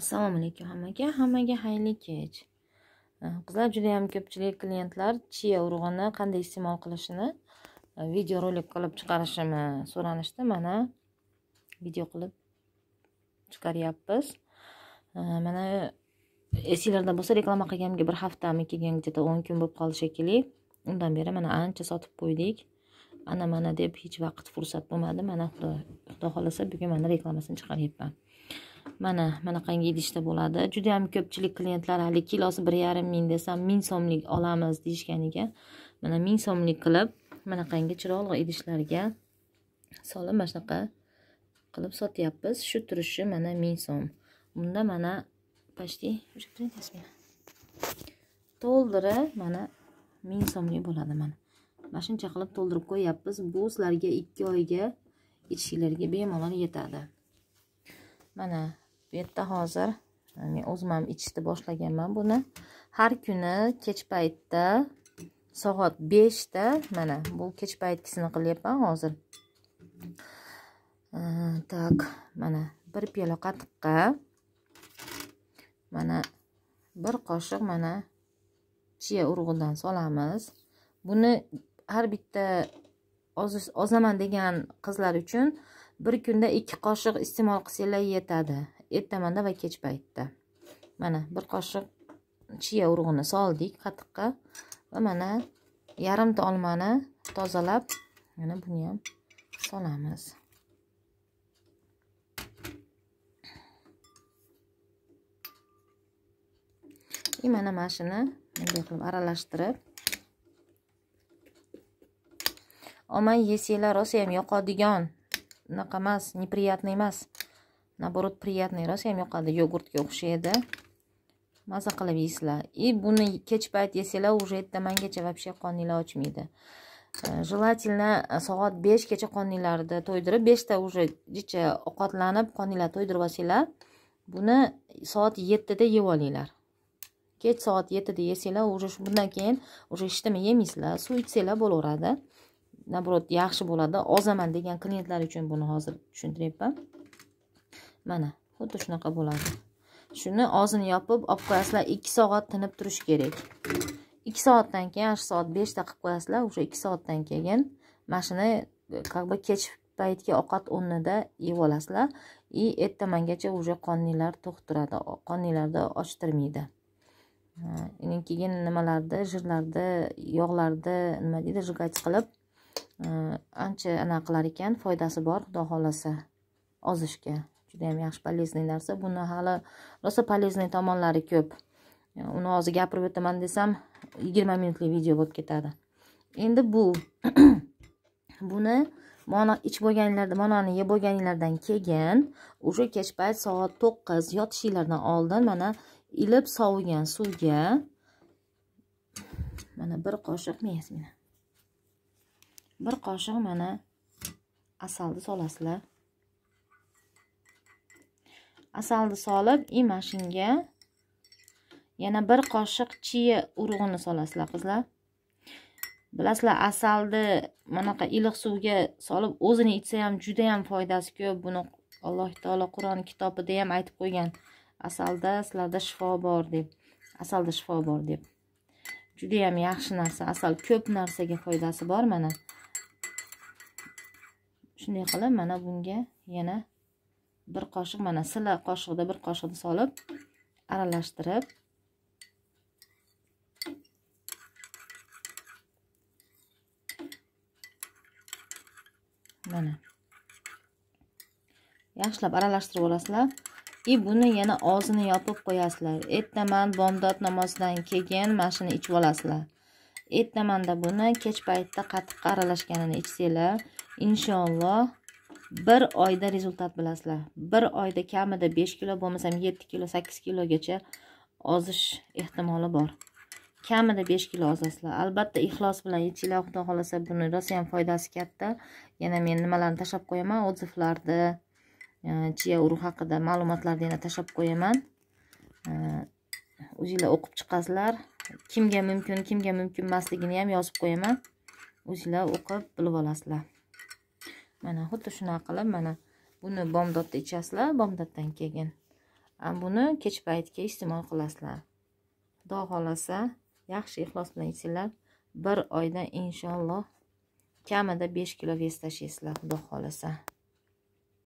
assalomu alaykum hammaga hammaga xayrli kech э, qizlar juda yam ko'pchilik klientlar chia urug'ini qanday iste'mol qilishini э, videorolik qilib chiqarishimni so'ranishdi mana video qilib chiqaryapmiz э, mana esinglarda bo'lsa reklama qilganimga bir haftami kelgan где то o'n kun bo'lib qoldi shekilli undan beri mana ancha sotib qo'ydik ana mana deb hech vaqt fursat bo'lmadi mana xudo xudo xohlasa bugun mana reklamasini chiqaryapman mana manaqangi idishda bo'ladi juda yam ko'pchilik klientlar hali kilosi bir yarim ming desam ming so'mlik olamiz deyishgan ekan mana ming so'mlik qilib manaqangi chiroyli idishlarga solib mana shunaqa qilib sotyapmiz shu turishi mana ming so'm bunda mana почти to'ldiri mana ming so'mlik bo'ladi mana mana shuncha qilib to'ldirib qo'yyapmiz bu sizlarga ikki oyga ichishinglarga bemalol yetadi mana bu yerda hozir men o'zim ham ichishni boshlaganman buni har kuni kech paytda soat beshda mana bu kech paytkisini qilyapman hozir так mana bir piyola qatiqqa mana bir qoshiq mana chia urug'idan solamiz buni har bitta ozaman degan qizlar uchun bir kunda ikki qoshiq iste'mol qilsanglar yetadi ertamanda va kech paytda mana bir qoshiq chiya urug'ini soldik qatiqqa va mana yarimta olmani tozalab mana buni ham solamiz и mana mana shuni bunday qilib aralashtirib olma yesanglar rosa ham yoqadigan unaqa emas неприятный emas наоборот приятный rosayam yoqadi yogurtga o'xshaydi maza qilib yeysizlar и buni kech payt yesanglar уже ertamangacha вообще qorninglar ochmaydi э, желательно soat beshgacha qorninglarni to'ydirib beshda уже jicha ovqatlanib qorninglarni to'ydirib olsanglar buni soat yettida yeb olinglar kech soat yettida yesanglar уже bundan keyin уже ishtama yemaysizlar suv ichsanglar bo'laveradi наоборот yaxshi bo'ladi ozaman degan klientlar uchun buni hozir tushuntiryapman mana xuddi shunaqa bo'ladi shuni og'zini yopib olib qo'yasizlar ikki soat tinib turishi kerak ikki soatdan keyin ana shu soat beshda qilib qo'yasizlar o'sha ikki soatdan keyin mana shuni как бы kech paytgi ovqat o'rnida yeb olasizlar и ertamangacha уже qoninglar to'q turadi qoninglarni ochtirmaydi keyin nimalarni jirlarni yog'larni nima deydi жигать qilib ancha anaqa qilar ekan foydasi bor xudo xohlasa ozishga judayam yaxshi полезный narsa buni hali rosa полезный tomonlari ko'p uni hozir gapirib o'taman desam yigirma minutlik video bo'lib ketadi endi bu buni mono ich bo'lganinglarda mononi yeb bo'lganinglardan keyin уже kech payt soat to'qqiz yotishinglardan oldin mana ilib sovigan suvga mana bir qoshiq bir qoshiq mana asalni solasizlar asalni solib shunga yana bir qoshiq chiya urug'ini solasizlar qizlar bilasizlar asalni manaqa iliq suvga solib o'zini ichsa ham juda yam foydasi ko'p buni alloh taolo qur'on kitobida ham aytib qo'ygan asalda sizlarda shifo bor deb asalda shifo bor deb juda yam yaxshi narsa asal ko'p narsaga foydasi bor mana shunday qilib mana bunga yana bir qoshiq mana sila qoshiqda bir qoshiqni solib aralashtirib mana yaxshilab aralashtirib olasizlar и buni yana og'zini yopib qo'yasizlar ertaman bomdod namozidan keyin mana shuni ichib olasizlar ertamanda buni kech paytda qattiq aralashganini ichsanglar inshaalloh bir oyda rezultat bilasizlar bir oyda kamida besh kilo bo'lmasam yetti kilo sakkiz kilogacha ozish ehtimoli bor kamida besh kilo ozasizlar albatta ixlos bilan yechinglar xudo xohlasa buni ham foydasi katta yana men nimalarni tashlab qo'yaman odzivlarni e, chiya urug' haqida ma'lumotlarni yana tashlab qo'yaman e, o'zinglar o'qib chiqasizlar kimga mumkin kimga mumkin emasligini ham yozib qo'yaman o'zinglar o'qib bilib olasizlar mana xuddi shunaqa qilib mana buni bomdodda ichasizlar bomdoddan keyin buni kech paytga iste'mol qilasizlar xudo xohlasa yaxshi ixlos bilan ichsanglar bir oyda inshaalloh kamida besh kilo vez tashlaysizlar xudo xohlasa